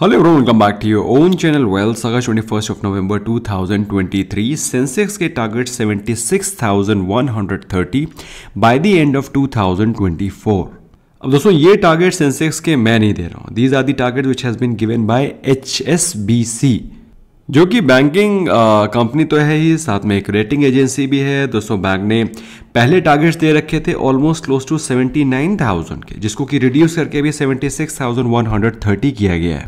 Hello everyone welcome back to your own channel channel. Well, twenty first of November 2023, Sensex के target 76,130 by the end of 2024. अब दोस्तों ये target Sensex के मैं नहीं दे रहा हूँ these are the target which has been given by H जो कि बैंकिंग कंपनी uh, तो है ही साथ में एक रेटिंग एजेंसी भी है दोस्तों बैंक ने पहले टारगेट्स दे रखे थे ऑलमोस्ट क्लोज टू 79,000 के जिसको कि रिड्यूस करके भी 76,130 किया गया है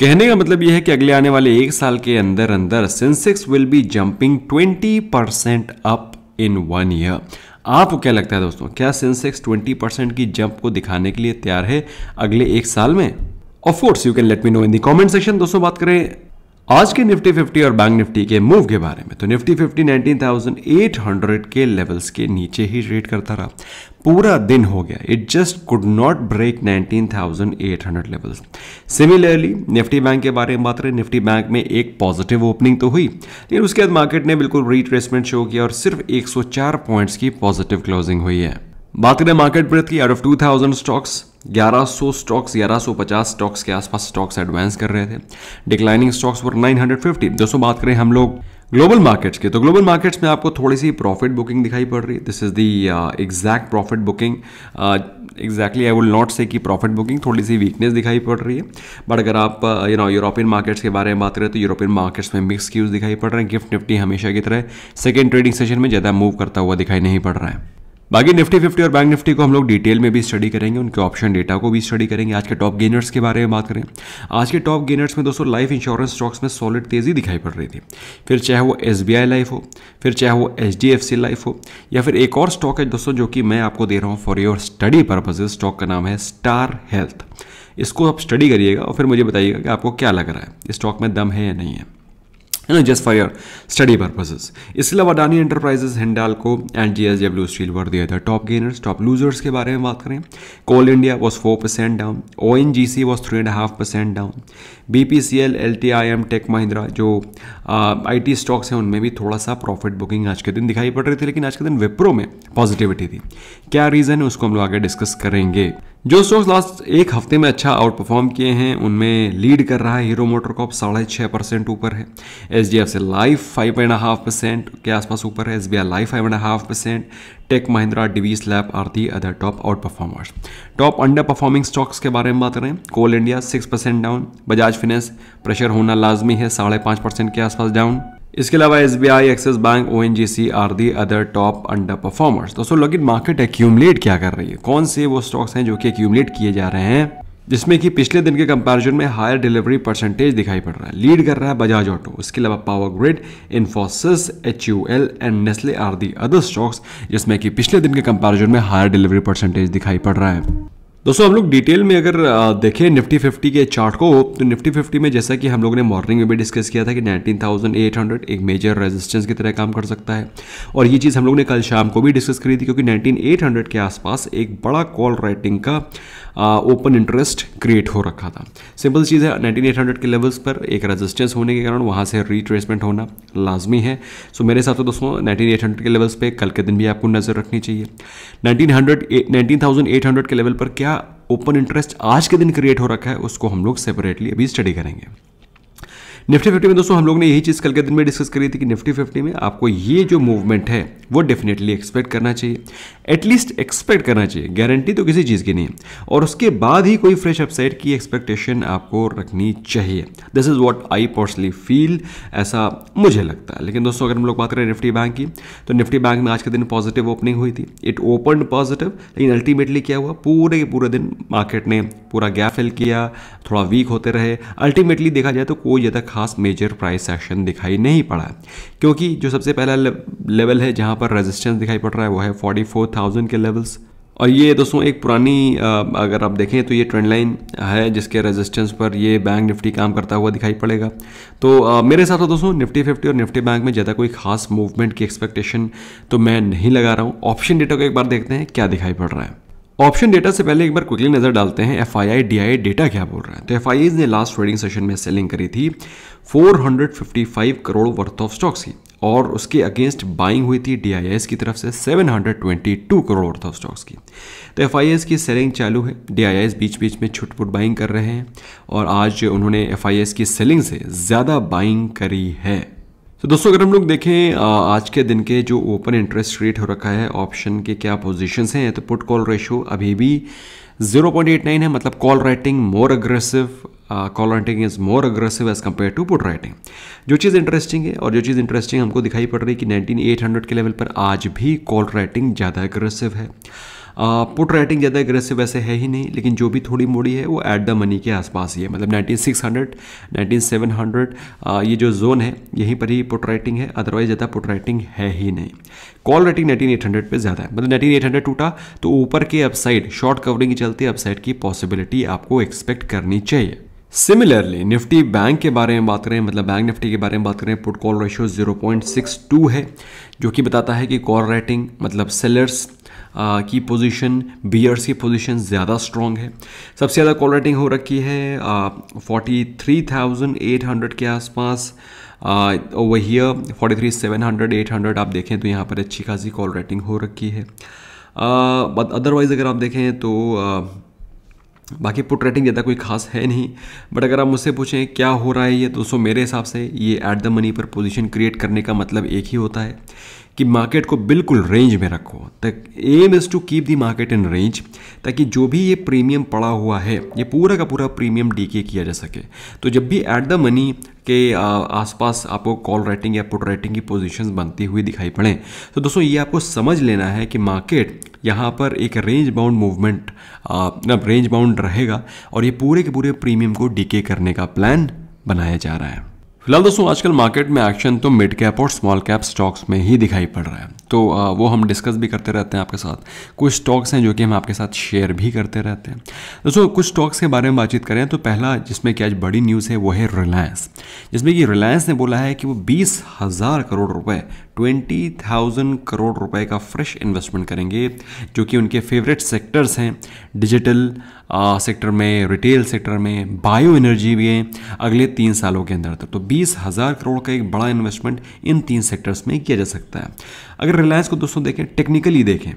कहने का मतलब यह है कि अगले आने वाले एक साल के अंदर अंदर Sensex will be jumping 20 percent up in one year आपको क्या लगता है दोस्तों क्या सेंसेक्स 20 परसेंट की जंप को दिखाने के लिए तैयार है अगले एक साल में of course you can let me know in the comment section दोस्तों बात करें आज के निफ्टी 50 और बैंक निफ्टी के मूव के बारे में तो निफ्टी 50 19,800 के लेवल्स के नीचे ही ट्रेड करता रहा पूरा दिन हो गया it just could not break 19,800 levels similarly Nifty Bank के बारे में बात करें निफ्टी बैंक में एक पॉजिटिव ओपनिंग तो हुई लेकिन उसके बाद मार्केट ने बिल्कुल रिट्रेसमेंट शो किया और सिर्फ 104 पॉइंट्स की पॉजिटिव क्लोजिंग हुई है बात करें मार्केट ब्रेथ की out of 2000 stocks 1100 stocks 1150 stocks के आसपास स्टॉक्स एडवांस कर रहे थे डिक्लाइनिंग स्टॉक्स पर 950 दोस्तों बात करें हम लोग ग्लोबल मार्केट्स की तो ग्लोबल मार्केट्स में आपको थोड़ी सी प्रॉफिट बुकिंग दिखाई पड़ रही है this is the exact profit booking exactly I would not say कि प्रॉफिट बुकिंग थोड़ी सी वीकनेस दिखाई पड़ रही है बट अगर आप यू नो यूरोपियन मार्केट्स के बारे में बात करें तो यूरोपियन मार्केट्स में मिक्स क्यूज दिखाई पड़ रहे हैं गिफ्ट निफ्टी हमेशा की तरह सेकेंड ट्रेडिंग सेशन में ज़्यादा मूव करता हुआ दिखाई नहीं पड़ रहा है बाकी निफ्टी फिफ्टी और बैंक निफ्टी को हम लोग डिटेल में भी स्टडी करेंगे उनके ऑप्शन डेटा को भी स्टडी करेंगे आज के टॉप गेनर्स के बारे में बात करें आज के टॉप गेनर्स में दोस्तों लाइफ इंश्योरेंस स्टॉक्स में सॉलिड तेजी दिखाई पड़ रही थी फिर चाहे वो एस लाइफ हो फिर चाहे वो एच लाइफ हो या फिर एक और स्टॉक है दोस्तों जो कि मैं आपको दे रहा हूँ for your study purposes stock का नाम है स्टार हेल्थ इसको आप स्टडी करिएगा और फिर मुझे बताइएगा कि आपको क्या लग रहा है इस स्टॉक में दम है या नहीं है है ना just for your study purposes इसके अलावा अडानी एंटरप्राइजेस को and J S W steel वर दिया था टॉप गेनर्स टॉप लूजर्स के बारे में बात करें Coal India was four percent down O N G C was three and half percent down B P C L L T I M tech Mahindra जो I T stocks हैं उनमें भी थोड़ा सा प्रॉफिट बुकिंग आज के दिन दिखाई पड़ रही थी लेकिन आज के दिन विप्रो में पॉजिटिविटी थी क्या रीज़न है उसको हम लोग आगे डिस्कस करेंगे जो स्टॉक्स लास्ट एक हफ्ते में अच्छा आउट परफॉर्म किए हैं उनमें लीड कर रहा है हीरो मोटर कॉप साढ़े छः परसेंट ऊपर है H D F C life five and half percent के आसपास ऊपर है S B I life five and half percent tech Mahindra Divi's lab Aarti other top out performers top under performing stocks के बारे में बात करें Coal India six percent down Bajaj finance pressure होना लाजमी है साढ़े पाँच परसेंट के आसपास डाउन इसके अलावा S B I Axis Bank O N G C are the other top under performers दोस्तों लेकिन मार्केट एक्यूमलेट क्या कर रही है कौन से वो स्टॉक्स हैं जो कि एक्यूमलेट किए जा रहे हैं जिसमें कि पिछले दिन के कंपैरिजन में हायर डिलीवरी परसेंटेज दिखाई पड़ रहा है लीड कर रहा है बजाज ऑटो इसके अलावा Power Grid Infosys H U L and Nestle are the other stocks जिसमें कि पिछले दिन के कंपैरिजन में हायर डिलीवरी परसेंटेज दिखाई पड़ रहा है दोस्तों हम लोग डिटेल में अगर देखें निफ्टी 50 के चार्ट को तो निफ्टी 50 में जैसा कि हम लोगों ने मॉर्निंग में भी डिस्कस किया था कि 19,800 एक मेजर रेजिस्टेंस की तरह काम कर सकता है और ये चीज़ हम लोग ने कल शाम को भी डिस्कस करी थी क्योंकि 19,800 के आसपास एक बड़ा कॉल राइटिंग का ओपन इंटरेस्ट क्रिएट हो रखा था सिंपल चीज़ है नाइनटीन के लेवल्स पर एक रजिस्टेंस होने के कारण वहाँ से रिट्रेसमेंट होना लाजमी है सो मेरे हिसाब से दोस्तों नाइनटीन के लेवल्स पर कल के दिन भी आपको नज़र रखनी चाहिए नाइनटीन हंड्रेड के लेवल पर क्या क्या ओपन इंटरेस्ट आज के दिन क्रिएट हो रखा है उसको हम लोग सेपरेटली अभी स्टडी करेंगे निफ्टी फिफ्टी में दोस्तों हम लोग ने यही चीज़ कल के दिन में डिस्कस करी थी कि निफ्टी फिफ्टी में आपको ये जो मूवमेंट है वो डेफिनेटली एक्सपेक्ट करना चाहिए एटलीस्ट एक्सपेक्ट करना चाहिए गारंटी तो किसी चीज़ की नहीं और उसके बाद ही कोई फ्रेश अपसाइड की एक्सपेक्टेशन आपको रखनी चाहिए this is what I personally feel ऐसा मुझे लगता है लेकिन दोस्तों अगर हम लोग बात करें निफ्टी बैंक की तो निफ्टी बैंक में आज के दिन पॉजिटिव ओपनिंग हुई थी इट ओपन पॉजिटिव लेकिन अल्टीमेटली क्या हुआ पूरे के पूरे दिन मार्केट ने पूरा गैप फिल किया थोड़ा वीक होते रहे अल्टीमेटली देखा जाए तो कोई ज़्यादा खास मेजर प्राइस एक्शन दिखाई नहीं पड़ा क्योंकि जो सबसे पहला लेवल है जहाँ पर रेजिस्टेंस दिखाई पड़ रहा है वो है फोर्टी थाउजेंड के लेवल्स और ये दोस्तों एक पुरानी अगर आप देखें तो ये ट्रेंड लाइन है जिसके रेजिस्टेंस पर ये बैंक निफ्टी काम करता हुआ दिखाई पड़ेगा तो मेरे हिसाब से तो दोस्तों निफ्टी फिफ्टी और निफ्टी बैंक में ज़्यादा कोई खास मूवमेंट की एक्सपेक्टेशन तो मैं नहीं लगा रहा हूँ ऑप्शन डेटा को एक बार देखते हैं क्या दिखाई पड़ रहा है ऑप्शन डेटा से पहले एक बार क्विकली नज़र डालते हैं F I I D I I data बोल रहा है तो एफ आई ने लास्ट ट्रेडिंग सेशन में सेलिंग करी थी 455 करोड़ वर्थ ऑफ स्टॉक्स की और उसके अगेंस्ट बाइंग हुई थी डी की तरफ से 722 करोड़ था स्टॉक्स की तो एफ की सेलिंग चालू है डी बीच बीच में छुटपुट बाइंग कर रहे हैं और आज उन्होंने एफ की सेलिंग से ज़्यादा बाइंग करी है तो दोस्तों अगर हम लोग देखें आज के दिन के जो ओपन इंटरेस्ट रेट हो रखा है ऑप्शन के क्या पोजीशंस हैं तो पुट कॉल रेशो अभी भी 0.89 है मतलब call writing more aggressive caller writing is more aggressive as compare to put writing जो चीज़ इंटरेस्टिंग है और जो चीज़ इंटरेस्टिंग हमको दिखाई पड़ रही है कि हंड्रेड के लेवल पर आज भी कॉल राइटिंग ज़्यादा अग्रेसिव है पुट uh, राइटिंग ज़्यादा अग्रेसिव वैसे है ही नहीं लेकिन जो भी थोड़ी मोड़ी है वो एट द मनी के आसपास ही है मतलब नाइनटीन सेवन हंड्रेड ये जो जोन है यहीं पर ही पुट राइटिंग है अदरवाइज ज़्यादा पुट राइटिंग है ही नहीं कॉल राइटिंग हंड्रेड पे ज़्यादा है मतलब हंड्रेड टूटा तो ऊपर के अपसाइड शॉर्ट कवरिंग की चलते अपसाइड की पॉसिबिलिटी आपको एक्सपेक्ट करनी चाहिए सिमिलरली निफ्टी बैंक के बारे में बात करें मतलब बैंक निफ्टी के बारे में बात करें पुट कॉल रेशियो 0.62 है जो कि बताता है कि कॉल रेटिंग मतलब सेलर्स की पोजीशन बीयर्स की पोजीशन ज़्यादा स्ट्रॉन्ग है सबसे ज़्यादा कॉल रेटिंग हो रखी है forty three thousand eight hundred के आसपास वही forty three seven hundred eight hundred आप देखें तो यहाँ पर अच्छी खासी कॉल रेटिंग हो रखी है अदरवाइज़ अगर आप देखें तो uh, बाकी पुट रेटिंग ज़्यादा कोई खास है नहीं बट अगर आप मुझसे पूछें क्या हो रहा है ये दोस्तों मेरे हिसाब से ये ऐट द मनी पर पोजीशन क्रिएट करने का मतलब एक ही होता है कि मार्केट को बिल्कुल रेंज में रखो the aim is to keep the market in range ताकि जो भी ये प्रीमियम पड़ा हुआ है ये पूरा का पूरा प्रीमियम डीके किया जा सके तो जब भी एट द मनी के आसपास आपको कॉल राइटिंग या पुट राइटिंग की पोजीशंस बनती हुई दिखाई पड़े तो दोस्तों ये आपको समझ लेना है कि मार्केट यहाँ पर एक range bound movement range bound रहेगा और ये पूरे के पूरे प्रीमियम को डीके करने का प्लान बनाया जा रहा है फिलहाल दोस्तों आजकल मार्केट में एक्शन तो मिड कैप और स्मॉल कैप स्टॉक्स में ही दिखाई पड़ रहा है तो वो हम डिस्कस भी करते रहते हैं आपके साथ कुछ स्टॉक्स हैं जो कि हम आपके साथ शेयर भी करते रहते हैं दोस्तों कुछ स्टॉक्स के बारे में बातचीत करें तो पहला जिसमें कि आज बड़ी न्यूज़ है वो है रिलायंस जिसमें कि रिलायंस ने बोला है कि वो बीस हज़ार करोड़ रुपए ट्वेंटी थाउजेंड करोड़ रुपए का फ्रेश इन्वेस्टमेंट करेंगे जो कि उनके फेवरेट सेक्टर्स हैं डिजिटल सेक्टर में रिटेल सेक्टर में बायो एनर्जी भी हैं अगले तीन सालों के अंदर तक तो बीस हज़ार करोड़ का एक बड़ा इन्वेस्टमेंट इन तीन सेक्टर्स में किया जा सकता है अगर रिलायंस को दोस्तों देखें टेक्निकली देखें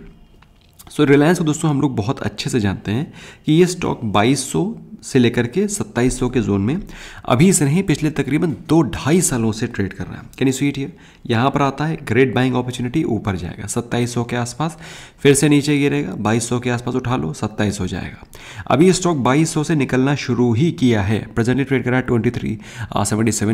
सो so, रिलायंस को दोस्तों हम लोग बहुत अच्छे से जानते हैं कि ये स्टॉक 2200 से लेकर के 2700 के जोन में अभी से नहीं पिछले तकरीबन दो ढाई सालों से ट्रेड कर रहा है can you see it here यहाँ पर आता है ग्रेट बाइंग अपॉर्चुनिटी ऊपर जाएगा 2700 के आसपास फिर से नीचे गिरेगा 2200 के आसपास उठा लो 2700 जाएगा अभी स्टॉक 2200 से निकलना शुरू ही किया है प्रेजेंटली ट्रेड कर रहा है ट्वेंटी थ्री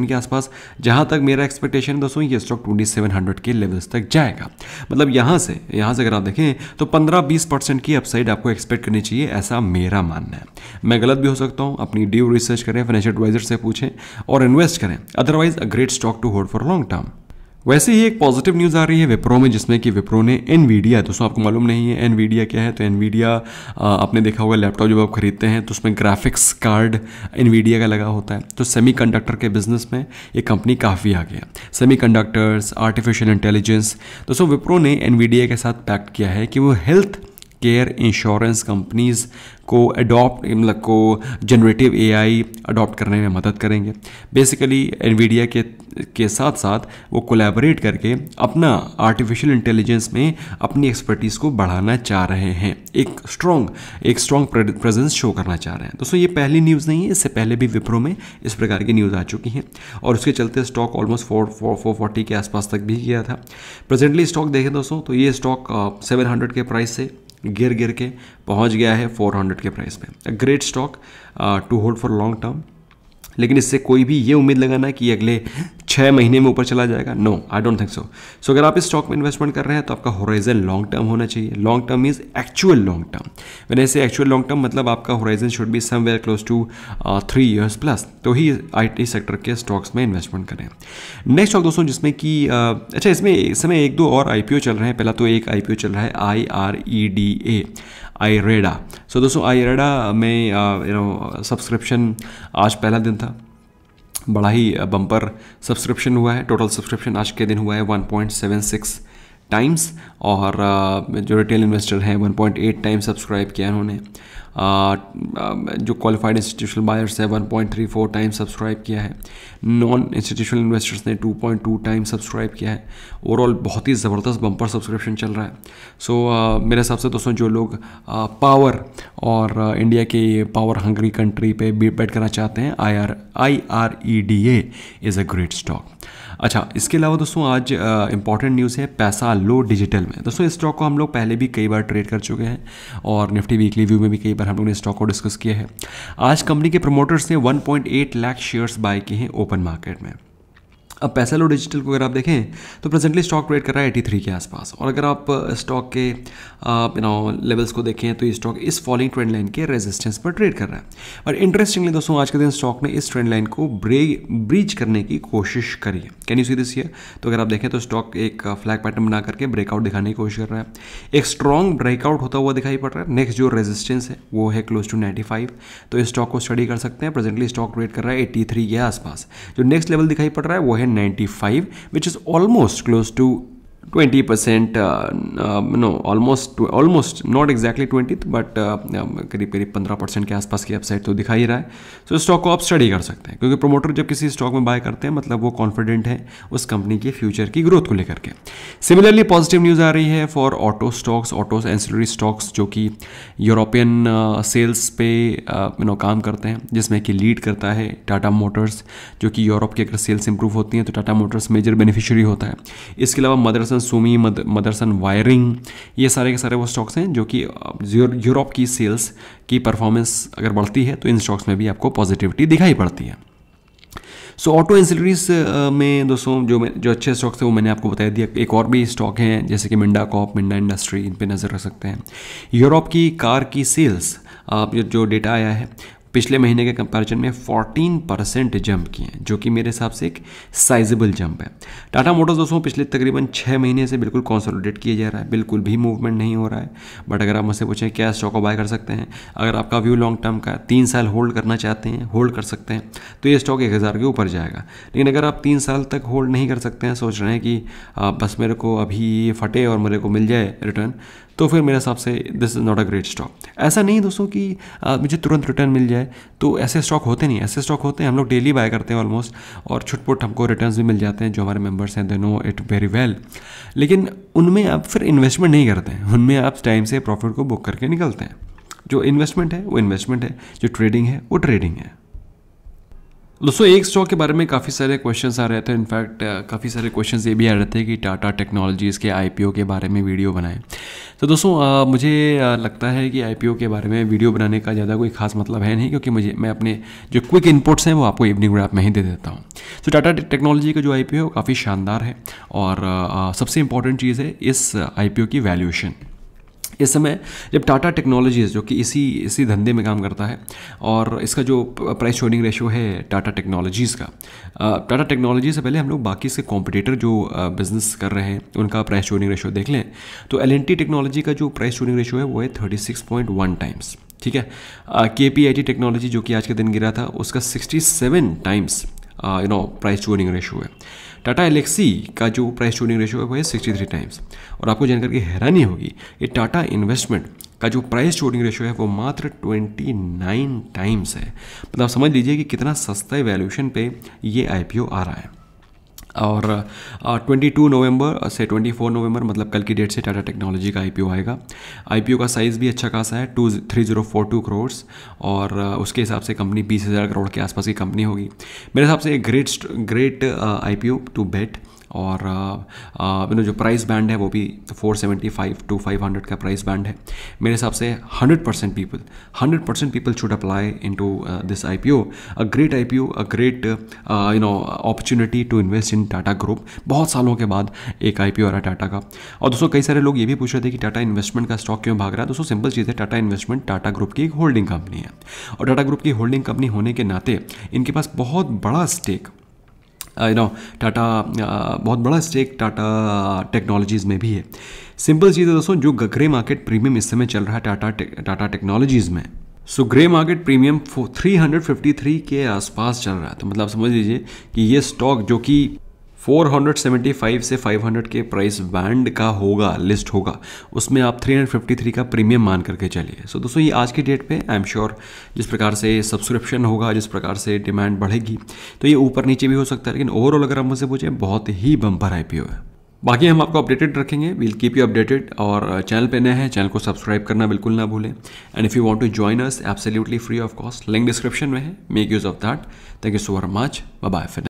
के आसपास जहाँ तक मेरा एक्सपेक्टेशन दोस्तों ये स्टॉक ट्वेंटी के लेवल्स तक जाएगा मतलब यहाँ से यहाँ से अगर आप देखें तो पंद्रह बीस की अपसाइड आपको एक्सपेक्ट करनी चाहिए ऐसा मेरा मानना है मैं गलत भी हो सकता हूँ अपनी ड्यू रिसर्च करें फाइनेंशियल एडवाइजर से पूछें और इन्वेस्ट करें otherwise a great stock to hold for long term वैसे ही एक पॉजिटिव न्यूज़ आ रही है विप्रो में जिसमें कि विप्रो ने एनवीडिया दोस्तों आपको मालूम नहीं है एनवीडिया क्या है तो एनवीडिया आपने देखा होगा लैपटॉप जब आप खरीदते हैं तो उसमें ग्राफिक्स कार्ड एनवीडिया का लगा होता है तो कंडक्टर के बिजनेस में ये कंपनी काफ़ी आ गया कंडक्टर्स आर्टिफिशियल इंटेलिजेंस दोस्तों विप्रो ने एनवीडिया के साथ पैक्ट किया है कि वो हेल्थ केयर इंश्योरेंस कंपनीज को अडॉप्ट मतलब को जनरेटिव एआई अडॉप्ट करने में मदद करेंगे बेसिकली एनवीडिया के के साथ साथ वो कोलैबोरेट करके अपना आर्टिफिशियल इंटेलिजेंस में अपनी एक्सपर्टीज़ को बढ़ाना चाह रहे हैं एक स्ट्रॉन्ग एक स्ट्रॉन्ग प्रेजेंस शो करना चाह रहे हैं दोस्तों ये पहली न्यूज़ नहीं है इससे पहले भी विप्रो में इस प्रकार की न्यूज़ आ चुकी हैं और उसके चलते stock almost four four four forty के आसपास तक भी गया था प्रेजेंटली स्टॉक देखें दोस्तों तो ये स्टॉक सेवन हंड्रेड के प्राइस से गिर गिर के पहुंच गया है 400 के प्राइस पे great stock to hold for long term लेकिन इससे कोई भी ये उम्मीद लगाना कि अगले छः महीने में ऊपर चला जाएगा no I don't think so so अगर आप इस स्टॉक में इन्वेस्टमेंट कर रहे हैं तो आपका होराइजन लॉन्ग टर्म होना चाहिए long term is actual long term मैंने ऐसे एक्चुअल लॉन्ग टर्म मतलब आपका horizon should be somewhere close to three years plus तो ही आई सेक्टर के स्टॉक्स में इन्वेस्टमेंट करें नेक्स्ट स्टॉक दोस्तों जिसमें कि uh, अच्छा इसमें इस समय एक दो और आई चल रहे हैं पहला तो एक आई चल रहा है आई आर ई डी ए आईरेडा सो दोस्तों आईरेडा e में यू नो सब्सक्रिप्शन आज पहला दिन था बड़ा ही बम्पर सब्सक्रिप्शन हुआ है टोटल सब्सक्रिप्शन आज के दिन हुआ है 1.76 टाइम्स और uh, जो रिटेल इन्वेस्टर हैं 1.8 टाइम्स सब्सक्राइब किया उन्होंने uh, uh, जो क्वालिफाइड इंस्टीट्यूशनल बायर्स है 1.34 टाइम सब्सक्राइब किया है नॉन इंस्टीट्यूशनल इन्वेस्टर्स ने 2.2 टाइम सब्सक्राइब किया है ओवरऑल बहुत ही ज़बरदस्त बम्पर सब्सक्रिप्शन चल रहा है सो so, uh, मेरे हिसाब से दोस्तों जो लोग पावर uh, और uh, इंडिया के पावर हंगरी कंट्री पे बैठ करना चाहते हैं I R I R E D A is a great stock अच्छा इसके अलावा दोस्तों आज इंपॉर्टेंट न्यूज़ है पैसा लो डिजिटल में दोस्तों इस स्टॉक को हम लोग पहले भी कई बार ट्रेड कर चुके हैं और निफ्टी वीकली व्यू में भी कई बार हम लोगों ने स्टॉक को डिस्कस किया है आज कंपनी के प्रमोटर्स ने 1.8 लाख शेयर्स बाय किए हैं ओपन मार्केट में अब पैसेलो डिजिटल को अगर आप देखें तो प्रेजेंटली स्टॉक ट्रेड कर रहा है एटी थ्री के आसपास और अगर आप स्टॉक uh, के यू नो लेवल्स को देखें तो ये स्टॉक इस फॉलिंग ट्रेंड लाइन के रेजिस्टेंस पर ट्रेड कर रहा है और इंटरेस्टिंगली दोस्तों आज के दिन स्टॉक ने इस ट्रेंड लाइन को ब्रेक ब्रीच करने की कोशिश करी है कैन यू सी दिस ये तो अगर आप देखें तो स्टॉक एक फ्लैग uh, पैटर्न बना करके ब्रेकआउट दिखाने की कोशिश कर रहा है एक स्ट्रॉन्ग ब्रेकआउट होता हुआ दिखाई पड़ रहा है नेक्स्ट जो रेजिस्टेंस है वो है क्लोज टू नाइन्टी फाइव तो इस स्टॉक को स्टडी कर सकते हैं प्रेजेंटली स्टॉक ट्रेड कर रहा है एट्टी थ्री के आसपास जो नेक्स्ट लेवल दिखाई पड़ रहा है वो है 195 which is almost close to 20 percent no almost almost not exactly twenty but करीब करीब 15 परसेंट के आसपास की अपसाइड तो दिखा ही रहा है सो so, स्टॉक को आप स्टडी कर सकते हैं क्योंकि प्रोमोटर जब किसी स्टॉक में बाय करते हैं मतलब वो कॉन्फिडेंट है उस कंपनी के फ्यूचर की ग्रोथ को लेकर के सिमिलरली पॉजिटिव न्यूज़ आ रही है for auto stocks auto ancillary stocks जो कि यूरोपियन सेल्स uh, पे यू uh, नो काम करते हैं जिसमें कि लीड करता है टाटा मोटर्स जो कि यूरोप की अगर सेल्स इंप्रूव होती हैं तो टाटा मोटर्स मेजर बेनिफिशियरी होता है इसके अलावा मदरसन मदरसन सुमी मद, मदरसन वायरिंग ये सारे के सारे वो स्टॉक्स हैं जो कि यूरोप uh, की सेल्स की परफॉर्मेंस अगर बढ़ती है तो इन स्टॉक्स में भी आपको पॉजिटिविटी दिखाई पड़ती है सो ऑटो एंसिलरीज में दोस्तों जो जो अच्छे स्टॉक्स थे वो मैंने आपको बताया दिया एक और भी स्टॉक हैं जैसे कि मिंडा कॉप मिंडा इंडस्ट्री इन पर नज़र रख सकते हैं यूरोप की कार की सेल्स आप uh, जो डेटा आया है पिछले महीने के कंपैरिजन में 14 परसेंट जंप किए हैं जो कि मेरे हिसाब से एक साइजेबल जंप है टाटा मोटर्स दोस्तों पिछले तकरीबन छः महीने से बिल्कुल कॉन्सोलिडेट किया जा रहा है बिल्कुल भी मूवमेंट नहीं हो रहा है बट अगर आप मुझसे पूछें क्या स्टॉक को बाय कर सकते हैं अगर आपका व्यू लॉन्ग टर्म का तीन साल होल्ड करना चाहते हैं होल्ड कर सकते हैं तो ये स्टॉक एक हज़ार के ऊपर जाएगा लेकिन अगर आप तीन साल तक होल्ड नहीं कर सकते हैं सोच रहे हैं कि बस मेरे को अभी फटे और मेरे को मिल जाए रिटर्न तो फिर मेरे हिसाब से this is not a great stock ऐसा नहीं दोस्तों कि मुझे तुरंत रिटर्न मिल जाए तो ऐसे स्टॉक होते नहीं ऐसे स्टॉक होते हैं हम लोग डेली बाय करते हैं ऑलमोस्ट और छुटपुट हमको रिटर्न भी मिल जाते हैं जो हमारे मेम्बर्स हैं they know it very well लेकिन उनमें आप फिर इन्वेस्टमेंट नहीं करते हैं उनमें आप टाइम से प्रॉफिट को बुक करके निकलते हैं जो इन्वेस्टमेंट है वो इन्वेस्टमेंट है जो ट्रेडिंग है वो ट्रेडिंग है दोस्तों एक स्टॉक के बारे में काफ़ी सारे क्वेश्चंस आ रहे थे इनफैक्ट uh, काफ़ी सारे क्वेश्चंस ये भी आ रहे थे कि टाटा टेक्नोलॉजीज़ के आईपीओ के बारे में वीडियो बनाएं तो दोस्तों आ, uh, मुझे uh, लगता है कि आईपीओ के बारे में वीडियो बनाने का ज़्यादा कोई खास मतलब है नहीं क्योंकि मुझे मैं अपने जो क्विक इनपुट्स हैं वो आपको इवनिंग ग्राफ में ही दे देता हूँ तो टाटा टेक्नोलॉजी का जो आई काफ़ी शानदार है और आ, सबसे इंपॉर्टेंट चीज़ है इस आई की वैल्यूएशन इस समय जब टाटा टेक्नोलॉजीज़ जो कि इसी इसी धंधे में काम करता है और इसका जो प्राइस शोडिंग रेशो है टाटा टेक्नोलॉजीज़ का टाटा टेक्नोलॉजी से पहले हम लोग बाकी इसके कॉम्पिटेटर जो बिज़नेस कर रहे हैं उनका प्राइस शोडिंग रेशो देख लें तो एल टेक्नोलॉजी का जो प्राइस शोडिंग रेशो है वो है थर्टी टाइम्स ठीक है के पी आई टी टेक्नोलॉजी जो कि आज के दिन गिरा था उसका seven times you know price to earning ratio है टाटा एलेक्सी का जो प्राइस टूनिंग रेशियो है वो है सिक्सटी थ्री टाइम्स और आपको जानकर के हैरानी होगी ये टाटा इन्वेस्टमेंट का जो प्राइस टूनिंग रेशियो है वो मात्र ट्वेंटी नाइन टाइम्स है मतलब समझ लीजिए कि कितना सस्ते वैल्यूशन पे ये आईपीओ आ रहा है और ट्वेंटी टू नवंबर से ट्वेंटी फोर नवंबर मतलब कल की डेट से टाटा टेक्नोलॉजी का आईपीओ आएगा आईपीओ का साइज़ भी अच्छा खासा है two three zero four two crore और उसके हिसाब से कंपनी बीस हज़ार करोड़ के आसपास की कंपनी होगी मेरे हिसाब से एक great great I P O to bet और यू नो जो प्राइस बैंड है वो भी 475 टू फाइव हंड्रेड का प्राइस बैंड है मेरे हिसाब से hundred percent people hundred percent people should apply into this I P O a great I P O a great you know opportunity to invest in Tata group बहुत सालों के बाद एक आई पी ओ आ रहा है टाटा का और दोस्तों कई सारे लोग ये भी पूछ रहे थे कि टाटा इन्वेस्टमेंट का स्टॉक क्यों भाग रहा है दोस्तों सिंपल चीज़ है टाटा इन्वेस्टमेंट टाटा ग्रुप की एक होल्डिंग कंपनी है और टाटा ग्रुप की होल्डिंग कंपनी होने के नाते इनके पास बहुत बड़ा स्टेक यू नो टाटा बहुत बड़ा स्टेक टाटा टेक्नोलॉजीज़ में भी है सिंपल चीज़ है दोस्तों जो ग्रे मार्केट प्रीमियम इस समय चल रहा है टाटा टाटा टेक्नोलॉजीज़ में so grey market premium three के आसपास चल रहा है तो मतलब समझ लीजिए कि ये स्टॉक जो कि 475 से 500 के प्राइस बैंड का होगा लिस्ट होगा उसमें आप 353 का प्रीमियम मान करके चलिए सो so, दोस्तों ये आज की डेट पे आई एम श्योर जिस प्रकार से सब्सक्रिप्शन होगा जिस प्रकार से डिमांड बढ़ेगी तो ये ऊपर नीचे भी हो सकता है लेकिन ओवरऑल अगर आप मुझसे पूछें बहुत ही बम्पर आई है बाकी हम आपको अपडेटेड रखेंगे विल कीप यू अपडेटेड और चैनल पे नए हैं चैनल को सब्सक्राइब करना बिल्कुल ना भूलें and if you want to join us absolutely free of cost link description में है make use of that thank you so very much bye फिर